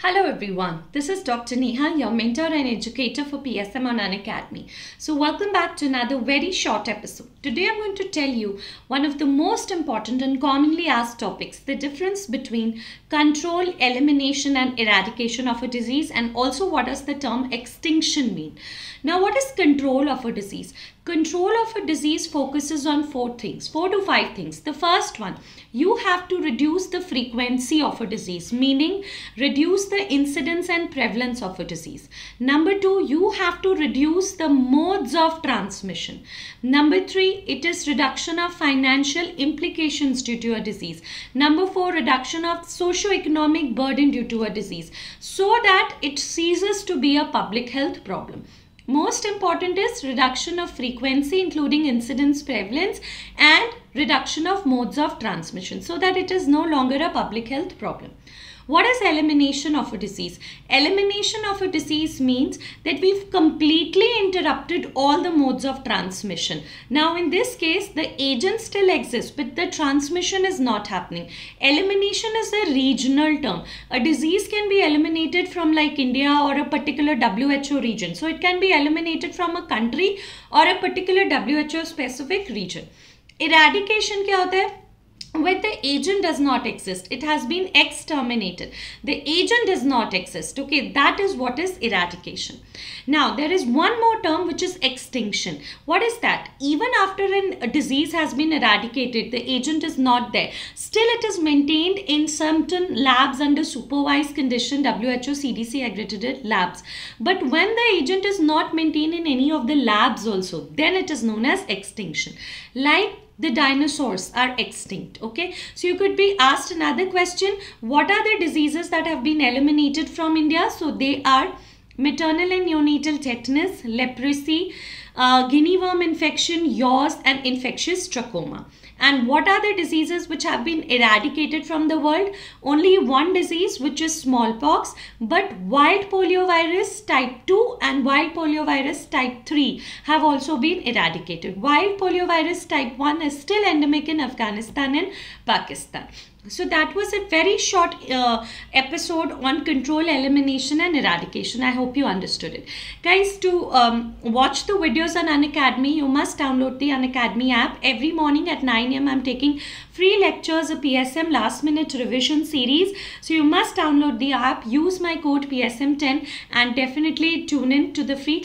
Hello everyone, this is Dr. Neha, your mentor and educator for PSM on An Academy. So welcome back to another very short episode. Today I'm going to tell you one of the most important and commonly asked topics, the difference between control, elimination and eradication of a disease and also what does the term extinction mean. Now what is control of a disease? Control of a disease focuses on four things, four to five things. The first one, you have to reduce the frequency of a disease, meaning reduce the incidence and prevalence of a disease. Number two, you have to reduce the modes of transmission. Number three, it is reduction of financial implications due to a disease. Number four, reduction of socio-economic burden due to a disease so that it ceases to be a public health problem. Most important is reduction of frequency including incidence prevalence and reduction of modes of transmission so that it is no longer a public health problem. What is elimination of a disease? Elimination of a disease means that we've completely interrupted all the modes of transmission. Now in this case, the agent still exists, but the transmission is not happening. Elimination is a regional term. A disease can be eliminated from like India or a particular WHO region. So it can be eliminated from a country or a particular WHO specific region. Eradication? क्या होता where the agent does not exist it has been exterminated the agent does not exist okay that is what is eradication now there is one more term which is extinction what is that even after a disease has been eradicated the agent is not there still it is maintained in certain labs under supervised condition who cdc accredited labs but when the agent is not maintained in any of the labs also then it is known as extinction like the dinosaurs are extinct okay so you could be asked another question what are the diseases that have been eliminated from india so they are maternal and neonatal tetanus leprosy uh, guinea worm infection yaws and infectious trachoma and what are the diseases which have been eradicated from the world? Only one disease which is smallpox but wild poliovirus type 2 and wild poliovirus type 3 have also been eradicated. Wild poliovirus type 1 is still endemic in Afghanistan and Pakistan. So that was a very short uh, episode on control, elimination and eradication. I hope you understood it. Guys, to um, watch the videos on Unacademy, you must download the Unacademy app. Every morning at 9 a.m. I'm taking free lectures, a PSM last minute revision series. So you must download the app, use my code PSM10 and definitely tune in to the free